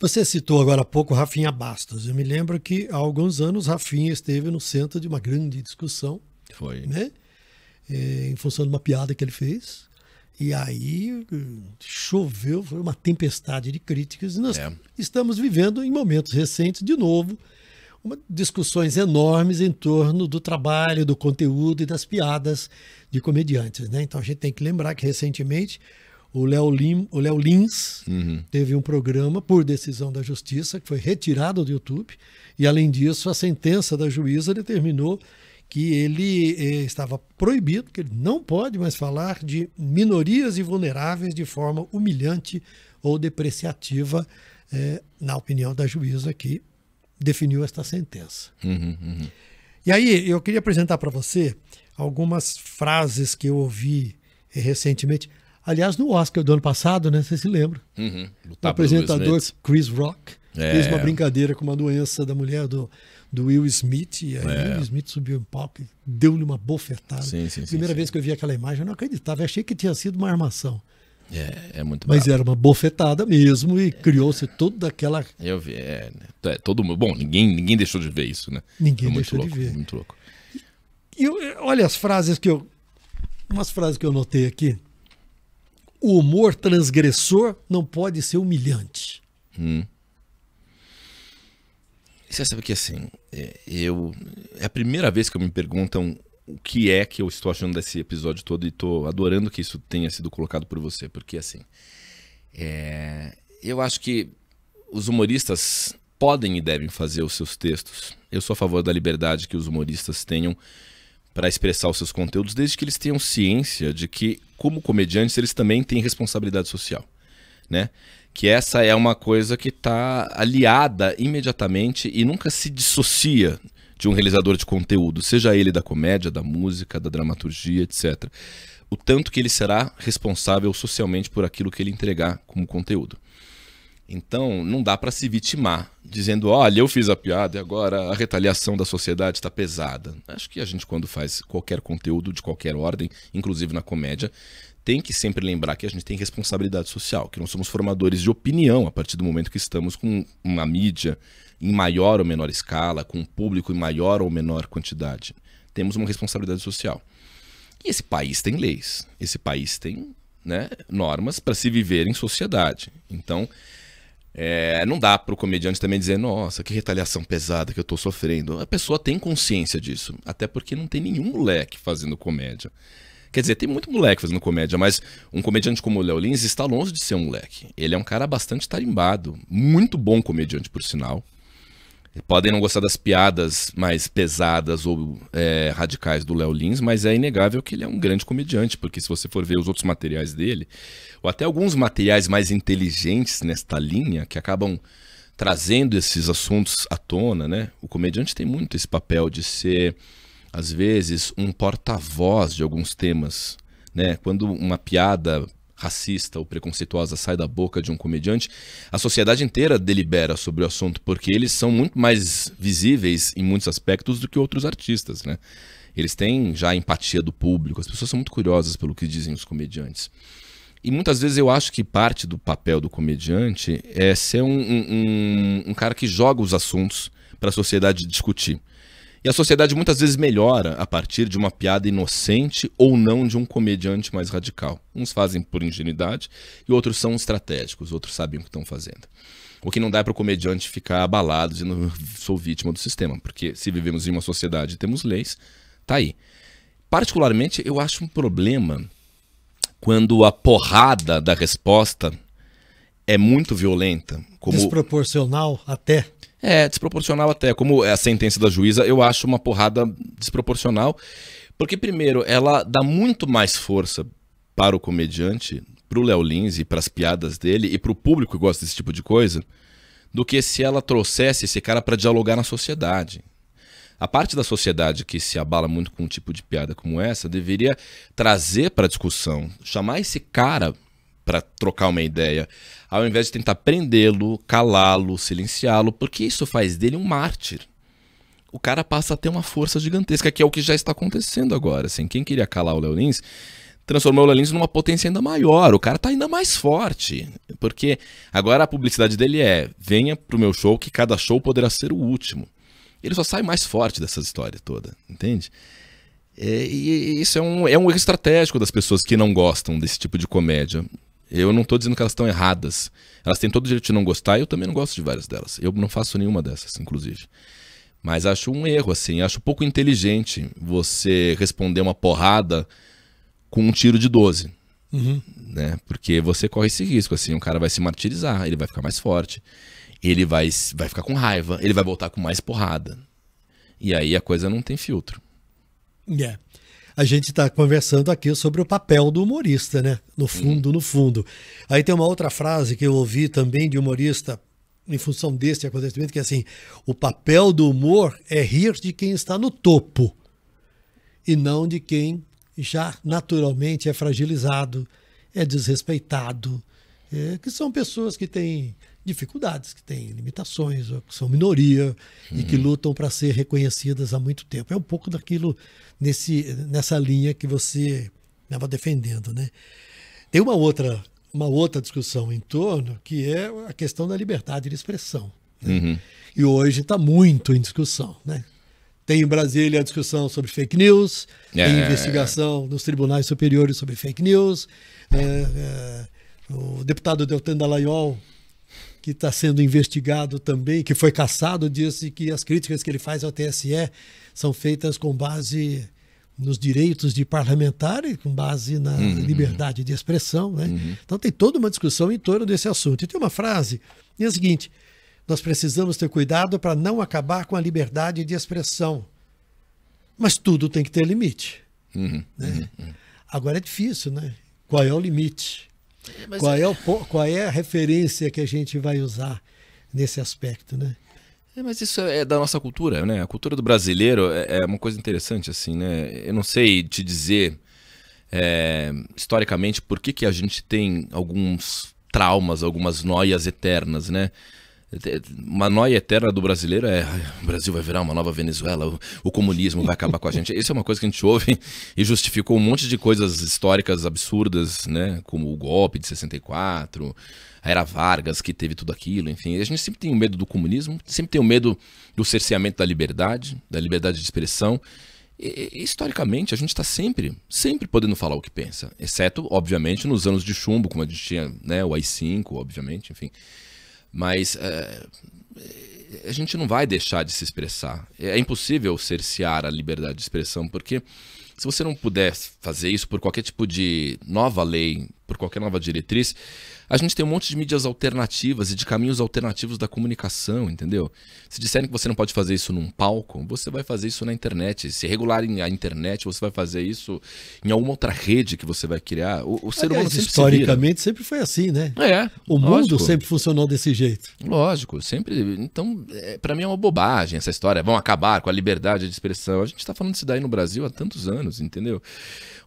Você citou agora há pouco Rafinha Bastos. Eu me lembro que há alguns anos Rafinha esteve no centro de uma grande discussão. Foi. Né? É, em função de uma piada que ele fez. E aí choveu, foi uma tempestade de críticas. E nós é. estamos vivendo em momentos recentes, de novo, uma, discussões enormes em torno do trabalho, do conteúdo e das piadas de comediantes. Né? Então a gente tem que lembrar que recentemente o Léo, Lim, o Léo Lins uhum. teve um programa por decisão da justiça que foi retirado do YouTube e além disso a sentença da juíza determinou que ele eh, estava proibido, que ele não pode mais falar de minorias e vulneráveis de forma humilhante ou depreciativa, eh, na opinião da juíza que definiu esta sentença. Uhum, uhum. E aí eu queria apresentar para você algumas frases que eu ouvi recentemente. Aliás, no Oscar do ano passado, né? Você se lembra? Uhum. O apresentador Chris Rock é. fez uma brincadeira com uma doença da mulher do, do Will Smith. E aí é. Will Smith subiu em palco e deu-lhe uma bofetada. Sim, sim, Primeira sim, vez que eu vi aquela imagem, eu não acreditava. Eu achei que tinha sido uma armação. É, é muito Mas era uma bofetada mesmo e é. criou-se toda aquela. Eu vi, é, né, é todo Bom, ninguém, ninguém deixou de ver isso, né? Ninguém deixou louco, de ver. Muito louco. E, olha as frases que eu. Umas frases que eu notei aqui o humor transgressor não pode ser humilhante. Hum. Você sabe que assim, é, eu é a primeira vez que me perguntam o que é que eu estou achando desse episódio todo e estou adorando que isso tenha sido colocado por você, porque assim, é, eu acho que os humoristas podem e devem fazer os seus textos. Eu sou a favor da liberdade que os humoristas tenham para expressar os seus conteúdos, desde que eles tenham ciência de que como comediantes, eles também têm responsabilidade social, né? Que essa é uma coisa que está aliada imediatamente e nunca se dissocia de um realizador de conteúdo, seja ele da comédia, da música, da dramaturgia, etc. O tanto que ele será responsável socialmente por aquilo que ele entregar como conteúdo. Então, não dá para se vitimar dizendo, olha, eu fiz a piada e agora a retaliação da sociedade está pesada. Acho que a gente, quando faz qualquer conteúdo de qualquer ordem, inclusive na comédia, tem que sempre lembrar que a gente tem responsabilidade social, que não somos formadores de opinião a partir do momento que estamos com uma mídia em maior ou menor escala, com um público em maior ou menor quantidade. Temos uma responsabilidade social. E esse país tem leis, esse país tem né, normas para se viver em sociedade. Então, é, não dá para o comediante também dizer, nossa, que retaliação pesada que eu estou sofrendo. A pessoa tem consciência disso, até porque não tem nenhum moleque fazendo comédia. Quer dizer, tem muito moleque fazendo comédia, mas um comediante como o Léo Lins está longe de ser um moleque. Ele é um cara bastante tarimbado, muito bom comediante, por sinal podem não gostar das piadas mais pesadas ou é, radicais do Léo Lins, mas é inegável que ele é um grande comediante, porque se você for ver os outros materiais dele, ou até alguns materiais mais inteligentes nesta linha, que acabam trazendo esses assuntos à tona, né? O comediante tem muito esse papel de ser, às vezes, um porta-voz de alguns temas. Né? Quando uma piada racista ou preconceituosa sai da boca de um comediante, a sociedade inteira delibera sobre o assunto, porque eles são muito mais visíveis em muitos aspectos do que outros artistas, né? Eles têm já a empatia do público, as pessoas são muito curiosas pelo que dizem os comediantes. E muitas vezes eu acho que parte do papel do comediante é ser um, um, um, um cara que joga os assuntos para a sociedade discutir. E a sociedade muitas vezes melhora a partir de uma piada inocente ou não de um comediante mais radical. Uns fazem por ingenuidade e outros são estratégicos, outros sabem o que estão fazendo. O que não dá é para o comediante ficar abalado dizendo sou vítima do sistema, porque se vivemos em uma sociedade e temos leis, tá aí. Particularmente, eu acho um problema quando a porrada da resposta é muito violenta. Como... Desproporcional até. É, desproporcional até. Como é a sentença da juíza, eu acho uma porrada desproporcional. Porque, primeiro, ela dá muito mais força para o comediante, para o Léo Lins e para as piadas dele e para o público que gosta desse tipo de coisa, do que se ela trouxesse esse cara para dialogar na sociedade. A parte da sociedade que se abala muito com um tipo de piada como essa deveria trazer para discussão, chamar esse cara para trocar uma ideia, ao invés de tentar prendê-lo, calá-lo, silenciá-lo, porque isso faz dele um mártir. O cara passa a ter uma força gigantesca, que é o que já está acontecendo agora. Assim, quem queria calar o Léo Lins transformou o Léo Lins numa potência ainda maior. O cara está ainda mais forte. Porque agora a publicidade dele é: venha pro meu show, que cada show poderá ser o último. Ele só sai mais forte dessa história toda, entende? É, e isso é um, é um erro estratégico das pessoas que não gostam desse tipo de comédia. Eu não estou dizendo que elas estão erradas. Elas têm todo o direito de não gostar, eu também não gosto de várias delas. Eu não faço nenhuma dessas, inclusive. Mas acho um erro, assim. Acho pouco inteligente você responder uma porrada com um tiro de 12. Uhum. Né? Porque você corre esse risco, assim. O cara vai se martirizar, ele vai ficar mais forte. Ele vai, vai ficar com raiva, ele vai voltar com mais porrada. E aí a coisa não tem filtro. Yeah. É a gente está conversando aqui sobre o papel do humorista, né? No fundo, no fundo. Aí tem uma outra frase que eu ouvi também de humorista em função desse acontecimento, que é assim: o papel do humor é rir de quem está no topo e não de quem já naturalmente é fragilizado, é desrespeitado, é, que são pessoas que têm dificuldades, que têm limitações, que são minoria e que uhum. lutam para ser reconhecidas há muito tempo. É um pouco daquilo nesse, nessa linha que você estava defendendo, né? Tem uma outra uma outra discussão em torno que é a questão da liberdade de expressão. Né? Uhum. E hoje está muito em discussão, né? Tem em Brasília a discussão sobre fake news, é, tem investigação é, é. nos tribunais superiores sobre fake news. Né? É, o deputado Deltan Dallagnol, que está sendo investigado também, que foi caçado, disse que as críticas que ele faz ao TSE são feitas com base nos direitos de parlamentar e com base na uhum, uhum. liberdade de expressão. Né? Uhum. Então tem toda uma discussão em torno desse assunto. E tem uma frase, e é a seguinte: nós precisamos ter cuidado para não acabar com a liberdade de expressão. Mas tudo tem que ter limite. Uhum. Né? Uhum, uhum. Agora é difícil, né? Qual é o limite? Mas qual, é, é o, qual é a referência que a gente vai usar nesse aspecto, né? É, mas isso é da nossa cultura, né? A cultura do brasileiro é, é uma coisa interessante, assim, né? Eu não sei te dizer é, historicamente por que, que a gente tem alguns traumas, algumas noias eternas, né? É, uma noia eterna do brasileiro é o Brasil vai virar uma nova Venezuela, o, o, comunismo vai acabar com a gente. Isso é uma coisa que a gente ouve e justificou um monte de coisas históricas absurdas, né? Como o golpe de 64, a Era Vargas que teve tudo aquilo, enfim. A gente sempre tem o um medo do comunismo, sempre tem o um medo do cerceamento da liberdade, da liberdade de expressão. E, historicamente, a gente está sempre, sempre podendo falar o que pensa. Exceto, obviamente, nos anos de chumbo, como a gente tinha né, o AI-5, obviamente, enfim. Mas é, a gente não vai deixar de se expressar. É impossível cercear a liberdade de expressão, porque se você não puder fazer isso por qualquer tipo de nova lei por qualquer nova diretriz, a gente tem um monte de mídias alternativas e de caminhos alternativos da comunicação, entendeu? Se disserem que você não pode fazer isso num palco, você vai fazer isso na internet. Se regularem a internet, você vai fazer isso em alguma outra rede que você vai criar. O, o ser Aliás, humano sempre historicamente se sempre foi assim, né? É. O lógico. mundo sempre funcionou desse jeito. Lógico, sempre. Então, é, para mim é uma bobagem essa história. Vão acabar com a liberdade de expressão. A gente está falando disso daí no Brasil há tantos anos, entendeu?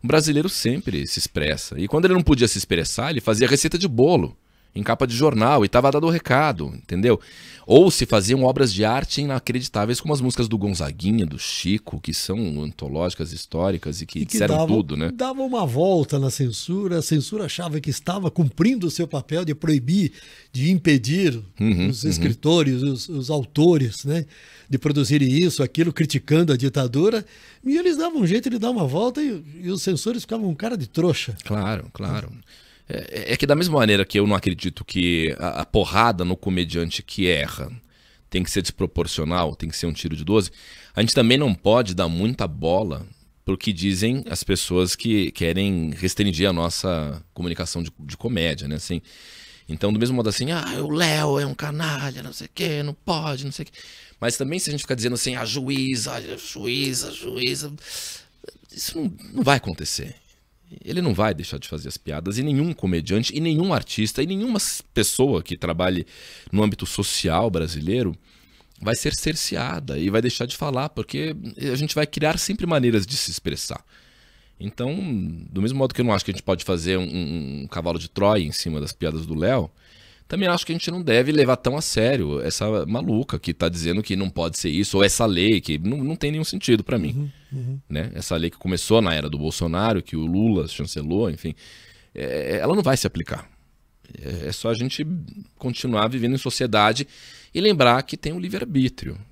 O brasileiro sempre se expressa. E quando ele não podia se expressar, ele fazia receita de bolo em capa de jornal e estava dado o recado, entendeu? Ou se faziam obras de arte inacreditáveis, como as músicas do Gonzaguinha, do Chico, que são antológicas, históricas e que, e que disseram dava, tudo, né? Dava uma volta na censura, a censura achava que estava cumprindo o seu papel de proibir, de impedir uhum, os uhum. escritores, uhum. os, os autores, né, de produzirem isso, aquilo, criticando a ditadura, e eles davam um jeito de dar uma volta e, e os censores ficavam um cara de trouxa. Claro, claro. É, é, que da mesma maneira que eu não acredito que a, a porrada no comediante que erra tem que ser desproporcional, tem que ser um tiro de 12, a gente também não pode dar muita bola pro que dizem as pessoas que querem restringir a nossa comunicação de, de comédia, né? Assim, então, do mesmo modo assim, ah, o Léo é um canalha, não sei o quê, não pode, não sei o quê. Mas também se a gente ficar dizendo assim, a ah, juíza, a juíza, a juíza, isso não, não vai acontecer ele não vai deixar de fazer as piadas. E nenhum comediante, e nenhum artista, e nenhuma pessoa que trabalhe no âmbito social brasileiro vai ser cerceada e vai deixar de falar, porque a gente vai criar sempre maneiras de se expressar. Então, do mesmo modo que eu não acho que a gente pode fazer um, um, cavalo de Troia em cima das piadas do Léo, também acho que a gente não deve levar tão a sério essa maluca que está dizendo que não pode ser isso, ou essa lei que não, não tem nenhum sentido para mim. Uhum, uhum. Né? Essa lei que começou na era do Bolsonaro, que o Lula chancelou, enfim, é, ela não vai se aplicar. É, é só a gente continuar vivendo em sociedade e lembrar que tem o um livre-arbítrio.